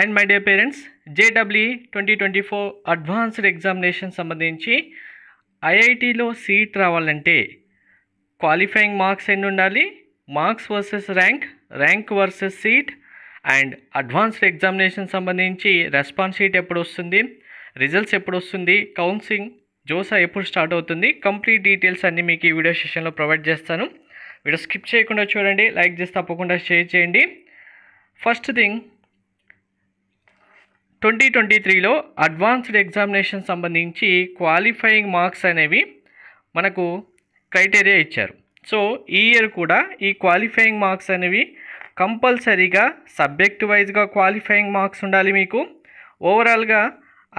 And my dear parents JW twenty twenty four advanced examination సంబంధించి ఐఐటిలో seat రావాలంటే qualifying marks ఎన్ని ఉండాలి marks versus rank rank versus seat and advanced examination సంబంధించి response sheet ఎప్పుడు వస్తుంది రిజల్ట్స్ ఎప్పుడు వస్తుంది కౌన్సిలింగ్ జోసా ఎప్పుడు స్టార్ట్ అవుతుంది కంప్లీట్ డీటెయిల్స్ అన్నీ మీకు ఈ వీడియో సెషన్లో ప్రొవైడ్ చేస్తాను వీడియో స్కిప్ చేయకుండా చూడండి లైక్ చేసి తప్పకుండా షేర్ చేయండి ఫస్ట్ థింగ్ ట్వంటీ ట్వంటీ త్రీలో అడ్వాన్స్డ్ ఎగ్జామినేషన్ సంబంధించి క్వాలిఫైయింగ్ మార్క్స్ అనేవి మనకు క్రైటీరియా ఇచ్చారు సో ఈ ఇయర్ కూడా ఈ క్వాలిఫైయింగ్ మార్క్స్ అనేవి కంపల్సరీగా సబ్జెక్ట్ వైజ్గా క్వాలిఫైయింగ్ మార్క్స్ ఉండాలి మీకు ఓవరాల్గా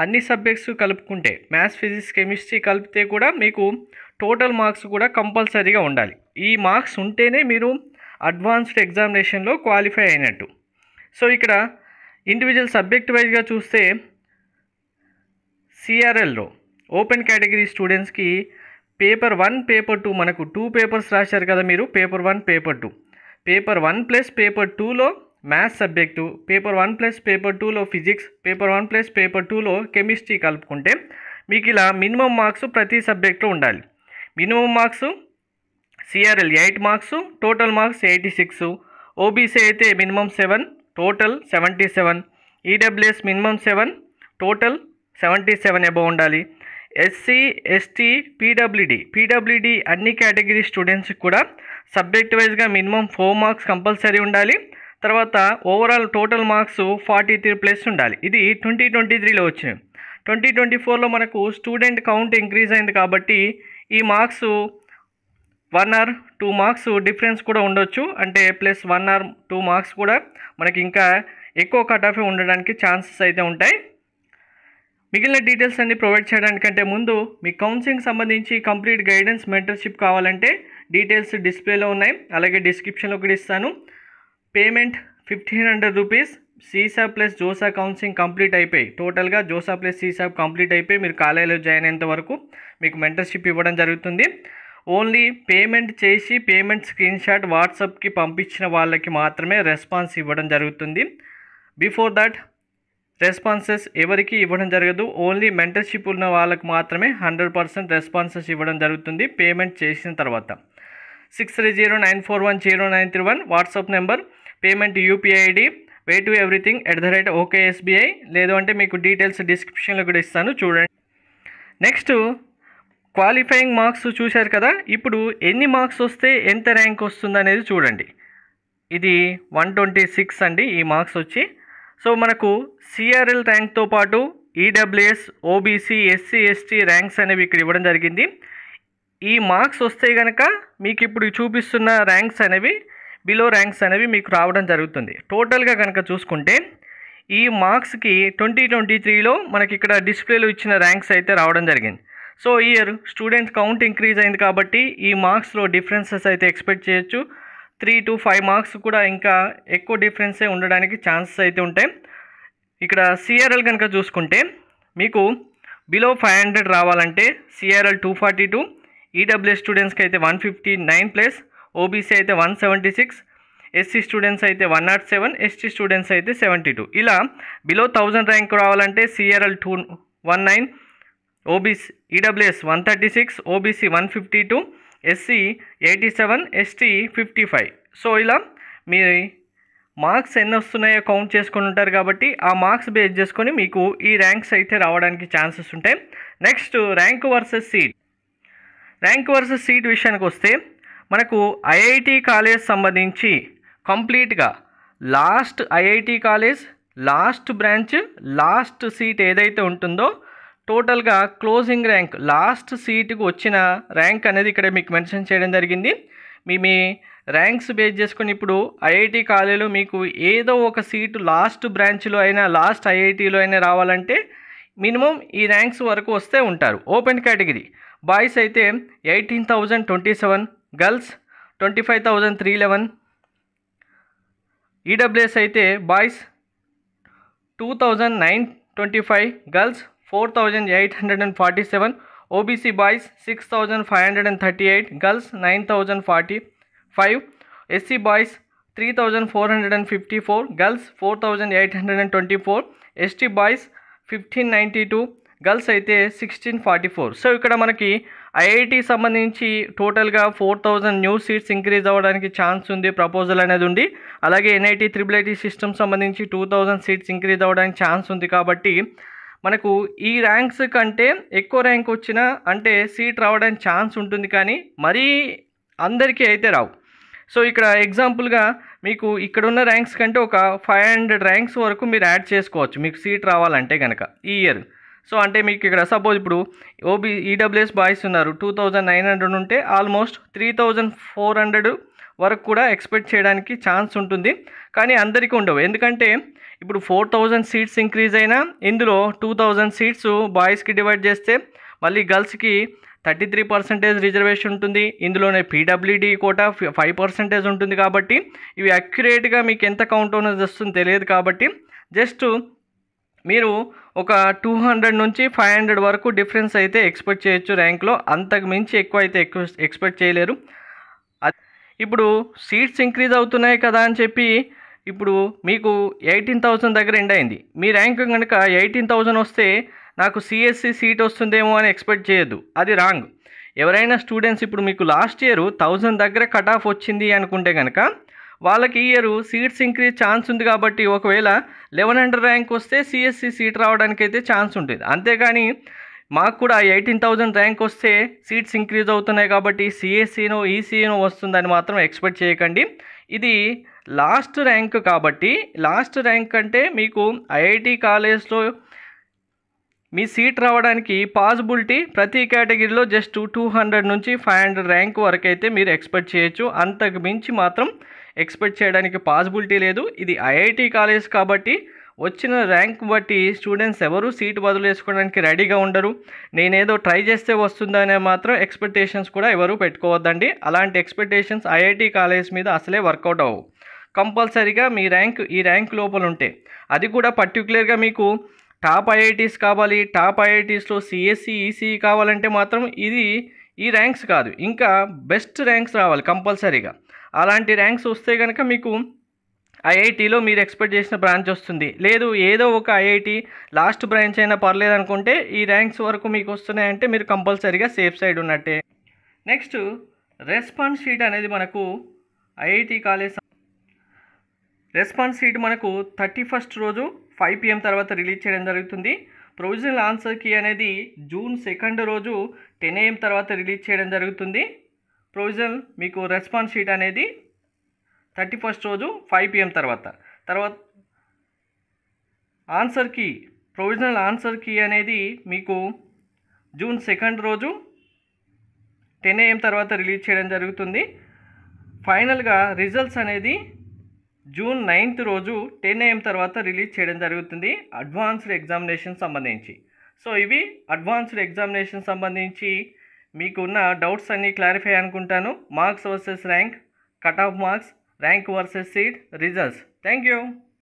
అన్ని సబ్జెక్ట్స్ కలుపుకుంటే మ్యాథ్స్ ఫిజిక్స్ కెమిస్ట్రీ కలిపితే కూడా మీకు టోటల్ మార్క్స్ కూడా కంపల్సరీగా ఉండాలి ఈ మార్క్స్ ఉంటేనే మీరు అడ్వాన్స్డ్ ఎగ్జామినేషన్లో క్వాలిఫై అయినట్టు సో ఇక్కడ ఇండివిజువల్ సబ్జెక్ట్ వైజ్గా చూస్తే సిఆర్ఎల్లో ఓపెన్ కేటగిరీ స్టూడెంట్స్కి పేపర్ వన్ పేపర్ టూ మనకు టూ పేపర్స్ రాశారు కదా మీరు paper one paper two paper one plus paper టూలో maths subject paper one plus paper టూలో physics paper one plus paper టూలో కెమిస్ట్రీ కలుపుకుంటే మీకు ఇలా మినిమం మార్క్స్ ప్రతి సబ్జెక్ట్లో ఉండాలి minimum marks CRL eight marks total marks eighty six OBC అయితే minimum seven total seventy seven EWS e minimum seven total seventy seven above ఉండాలి SC ST PWD PWD అన్ని కేటగిరీ స్టూడెంట్స్కి కూడా సబ్జెక్ట్ వైజ్గా minimum four marks compulsory ఉండాలి తర్వాత overall total marks forty three plus ఉండాలి ఇది ట్వంటీ ట్వంటీ త్రీలో వచ్చింది ట్వంటీ ట్వంటీ ఫోర్లో మనకు స్టూడెంట్ కౌంట్ ఇంక్రీజ్ అయింది కాబట్టి ఈ marks one or two marks difference కూడా ఉండొచ్చు అంటే plus one or two marks కూడా మనకి ఇంకా ఎక్కువ కట్ ఆఫ్ ఉండడానికి ఛాన్సెస్ అయితే ఉంటాయి మిగిలిన డీటెయిల్స్ అన్ని ప్రొవైడ్ చేయడానికంటే ముందు మీ కౌన్సిలింగ్ సంబంధించి కంప్లీట్ గైడెన్స్ మెంటర్షిప్ కావాలంటే డీటెయిల్స్ డిస్ప్లేలో ఉన్నాయి అలాగే డిస్క్రిప్షన్లో కూడా ఇస్తాను payment fifteen hundred rupees CSAB plus JoSAA counselling complete అయిపోయి టోటల్గా జోసా ప్లస్ సీసా కంప్లీట్ అయిపోయి మీరు కాలేజీలో జాయిన్ అయ్యేంత వరకు మీకు మెంటర్షిప్ ఇవ్వడం జరుగుతుంది ఓన్లీ పేమెంట్ చేసి పేమెంట్ స్క్రీన్ షాట్ వాట్సాప్కి పంపించిన వాళ్ళకి మాత్రమే రెస్పాన్స్ ఇవ్వడం జరుగుతుంది బిఫోర్ దట్ రెస్పాన్సెస్ ఎవరికి ఇవ్వడం జరగదు ఓన్లీ మెంటర్షిప్ ఉన్న వాళ్ళకి మాత్రమే హండ్రెడ్ పర్సెంట్ రెస్పాన్సెస్ ఇవ్వడం జరుగుతుంది పేమెంట్ చేసిన తర్వాత six three zero nine four one zero nine three one WhatsApp number payment UPI ID way to everything at the rate okay SBI లేదు అంటే మీకు డీటెయిల్స్ డిస్క్రిప్షన్లో కూడా ఇస్తాను చూడండి నెక్స్ట్ క్వాలిఫైయింగ్ మార్క్స్ చూశారు కదా ఇప్పుడు ఎన్ని మార్క్స్ వస్తే ఎంత ర్యాంక్ వస్తుంది అనేది చూడండి ఇది వన్ ట్వంటీ సిక్స్ అండి ఈ మార్క్స్ వచ్చి సో మనకు సిఆర్ఎల్ ర్యాంక్తో పాటు EWS OBC SC ST ranks అనేవి ఇక్కడ ఇవ్వడం జరిగింది ఈ మార్క్స్ వస్తే కనుక మీకు ఇప్పుడు చూపిస్తున్న ర్యాంక్స్ అనేవి బిలో ర్యాంక్స్ అనేవి మీకు రావడం జరుగుతుంది టోటల్గా కనుక చూసుకుంటే ఈ మార్క్స్కి ట్వంటీ ట్వంటీ త్రీలో మనకి ఇక్కడ డిస్ప్లేలో ఇచ్చిన ర్యాంక్స్ అయితే రావడం జరిగింది so year students count increase అయింది కాబట్టి ఈ మార్క్స్లో డిఫరెన్సెస్ అయితే ఎక్స్పెక్ట్ చేయొచ్చు త్రీ టు ఫైవ్ మార్క్స్ కూడా ఇంకా ఎక్కువ డిఫరెన్సే ఉండడానికి ఛాన్సెస్ అయితే ఉంటాయి ఇక్కడ సిఆర్ఎల్ కనుక చూసుకుంటే మీకు బిలో ఫైవ్ హండ్రెడ్ రావాలంటే CRL two forty two EWS స్టూడెంట్స్కి అయితే one fifty nine plus OBC అయితే one seventy six SC students అయితే one nought seven ST students అయితే సెవెంటీ టూ ఇలా బిలో థౌజండ్ ర్యాంక్ రావాలంటే CRL two one nine OBC EWS one thirty six OBC one fifty two SC eighty seven ST fifty five so ఇలా మీ marks ఎన్ని వస్తున్నాయో count చేసుకొని ఉంటారు కాబట్టి ఆ మార్క్స్ బేస్ చేసుకొని మీకు ఈ ర్యాంక్స్ అయితే రావడానికి ఛాన్సెస్ ఉంటాయి next rank versus seat rank versus seat విషయానికి వస్తే మనకు ఐఐటి కాలేజ్ సంబంధించి కంప్లీట్గా last IIT college last branch last seat ఏదైతే ఉంటుందో టోటల్గా క్లోజింగ్ ర్యాంక్ లాస్ట్ సీటుకు వచ్చిన ర్యాంక్ అనేది ఇక్కడ మీకు మెన్షన్ చేయడం జరిగింది మీ మీ ర్యాంక్స్ బేస్ చేసుకుని ఇప్పుడు ఐఐటి కాలేజీలో మీకు ఏదో ఒక సీటు లాస్ట్ బ్రాంచ్లో అయినా లాస్ట్ ఐఐటిలో అయినా రావాలంటే మినిమం ఈ ర్యాంక్స్ వరకు వస్తే ఉంటారు ఓపెన్ కేటగిరీ బాయ్స్ అయితే eighteen thousand twenty seven girls twenty five thousand three eleven EWS అయితే boys two thousand nine twenty five girls four thousand eight hundred and forty seven OBC boys six thousand five hundred and thirty eight girls nine thousand forty five SC boys three thousand four hundred and fifty four girls four thousand eight hundred and twenty four ST boys fifteen ninety two girls అయితే sixteen forty four so ఇక్కడ మనకి IIT సంబంధించి టోటల్గా four thousand new seats increase అవ్వడానికి chance ఉంది proposal అనేది ఉంది అలాగే ఎన్ఐటి త్రిబుల్ ఐటీ సిస్టమ్ సంబంధించి టూ థౌజండ్ సీట్స్ ఇంక్రీజ్ అవ్వడానికి ఛాన్స్ ఉంది కాబట్టి మనకు ఈ ర్యాంక్స్ కంటే ఎక్కువ ర్యాంక్ వచ్చిన అంటే సీట్ రావడానికి ఛాన్స్ ఉంటుంది కానీ మరీ అందరికీ అయితే రావు సో ఇక్కడ ఎగ్జాంపుల్గా మీకు ఇక్కడున్న ర్యాంక్స్ కంటే ఒక ఫైవ్ హండ్రెడ్ ర్యాంక్స్ వరకు మీరు యాడ్ చేసుకోవచ్చు మీకు సీట్ రావాలంటే కనుక ఈ ఇయర్ సో అంటే మీకు ఇక్కడ సపోజ్ ఇప్పుడు ఓబీ ఈడబ్ల్యూఎస్ బాయ్స్ ఉన్నారు టూ థౌజండ్ నైన్ హండ్రెడ్ ఉంటే almost three thousand four hundred వరకు కూడా ఎక్స్పెక్ట్ చేయడానికి ఛాన్స్ ఉంటుంది కానీ అందరికీ ఉండవు ఎందుకంటే ఇప్పుడు ఫోర్ థౌజండ్ సీట్స్ ఇంక్రీజ్ అయినా ఇందులో టూ థౌజండ్ సీట్స్ బాయ్స్కి డివైడ్ చేస్తే మళ్ళీ గర్ల్స్కి థర్టీ త్రీ పర్సెంటేజ్ రిజర్వేషన్ ఉంటుంది ఇందులోనే పీడబ్ల్యూడీ కోట ఫైవ్ పర్సెంటేజ్ ఉంటుంది కాబట్టి ఇవి అక్యురేట్గా మీకు ఎంత కౌంట్ అనేది వస్తుందో తెలియదు కాబట్టి జస్ట్ మీరు ఒక టూ హండ్రెడ్ నుంచి ఫైవ్ హండ్రెడ్ వరకు డిఫరెన్స్ అయితే ఎక్స్పెక్ట్ చేయొచ్చు ర్యాంక్లో అంతకు మించి ఎక్కువ అయితే ఎక్స్పెక్ట్ చేయలేరు ఇప్పుడు సీట్స్ ఇంక్రీజ్ అవుతున్నాయి కదా అని చెప్పి ఇప్పుడు మీకు ఎయిటీన్ థౌజండ్ దగ్గర ఎండ్ అయింది మీ ర్యాంక్ కనుక ఎయిటీన్ థౌజండ్ వస్తే నాకు సిఎస్సి సీట్ e వస్తుందేమో అని ఎక్స్పెక్ట్ చేయొద్దు అది రాంగ్ ఎవరైనా స్టూడెంట్స్ ఇప్పుడు మీకు లాస్ట్ ఇయర్ థౌజండ్ దగ్గర కట్ ఆఫ్ వచ్చింది అనుకుంటే కనుక వాళ్ళకి ఈ ఇయర్ సీట్స్ ఇంక్రీజ్ ఛాన్స్ ఉంది కాబట్టి ఒకవేళ లెవెన్ హండ్రెడ్ ర్యాంక్ వస్తే సిఎస్సి సీట్ e రావడానికి అయితే ఛాన్స్ ఉంటుంది అంతేగాని మాకు కూడా ఎయిటీన్ థౌజండ్ ర్యాంక్ వస్తే సీట్స్ ఇంక్రీజ్ అవుతున్నాయి కాబట్టి సిఎస్సీనో ఈసీఈనో వస్తుందని మాత్రం ఎక్స్పెక్ట్ చేయకండి ఇది లాస్ట్ ర్యాంక్ కాబట్టి లాస్ట్ ర్యాంక్ అంటే మీకు ఐఐటి కాలేజ్లో మీ సీట్ రావడానికి పాసిబిలిటీ ప్రతి కేటగిరీలో జస్ట్ టూ హండ్రెడ్ నుంచి ఫైవ్ హండ్రెడ్ ర్యాంక్ వరకు అయితే మీరు ఎక్స్పెక్ట్ చేయొచ్చు అంతకు మించి మాత్రం ఎక్స్పెక్ట్ చేయడానికి పాసిబిలిటీ లేదు ఇది ఐఐటి కాలేజ్ కాబట్టి వచ్చిన ర్యాంక్ బట్టి స్టూడెంట్స్ ఎవరు సీట్ వదిలేసుకోవడానికి రెడీగా ఉండరు నేనేదో ట్రై చేస్తే వస్తుందనే మాత్రం ఎక్స్పెక్టేషన్స్ కూడా ఎవరు పెట్టుకోవద్దండి అలాంటి ఎక్స్పెక్టేషన్స్ ఐఐటి కాలేజ్ మీద అసలే వర్కౌట్ అవ్వవు కంపల్సరీగా మీ ర్యాంక్ ఈ ర్యాంక్ లోపల ఉంటే అది కూడా పర్టికులర్గా మీకు టాప్ ఐఐటీస్ కావాలి టాప్ ఐఐటీస్లో సిఎస్సి ఈసీఈ కావాలంటే మాత్రం ఇది ఈ ర్యాంక్స్ కాదు ఇంకా బెస్ట్ ర్యాంక్స్ రావాలి కంపల్సరీగా అలాంటి ర్యాంక్స్ వస్తే కనుక మీకు ఐఐటీలో మీరు ఎక్స్పెక్ట్ చేసిన బ్రాంచ్ వస్తుంది లేదు ఏదో ఒక ఐఐటి లాస్ట్ బ్రాంచ్ అయినా పర్లేదు అనుకుంటే ఈ ర్యాంక్స్ వరకు మీకు వస్తున్నాయంటే మీరు కంపల్సరీగా సేఫ్ సైడ్ ఉన్నట్టే నెక్స్ట్ రెస్పాన్స్ షీట్ అనేది మనకు ఐఐటి కాలేజ్ రెస్పాన్స్ షీట్ మనకు థర్టీ ఫస్ట్ రోజు ఫైవ్ పిఎం తర్వాత రిలీజ్ చేయడం జరుగుతుంది ప్రొవిజనల్ ఆన్సర్ కీ అనేది జూన్ సెకండ్ రోజు టెన్ ఏఎం తర్వాత రిలీజ్ చేయడం జరుగుతుంది ప్రొవిజనల్ మీకు రెస్పాన్స్ షీట్ అనేది థర్టీ ఫస్ట్ రోజు ఫైవ్ పిఎం తర్వాత తర్వాత answer key provisional answer key అనేది మీకు జూన్ సెకండ్ రోజు టెన్ ఏఎం తర్వాత రిలీజ్ చేయడం జరుగుతుంది ఫైనల్గా రిజల్ట్స్ అనేది జూన్ నైన్త్ రోజు టెన్ ఏఎం తర్వాత రిలీజ్ చేయడం జరుగుతుంది అడ్వాన్స్డ్ ఎగ్జామినేషన్ సంబంధించి సో ఇవి అడ్వాన్స్డ్ ఎగ్జామినేషన్ సంబంధించి మీకున్న డౌట్స్ అన్నీ క్లారిఫై అనుకుంటాను marks versus rank cut off marks rank versus seed results. Thank you.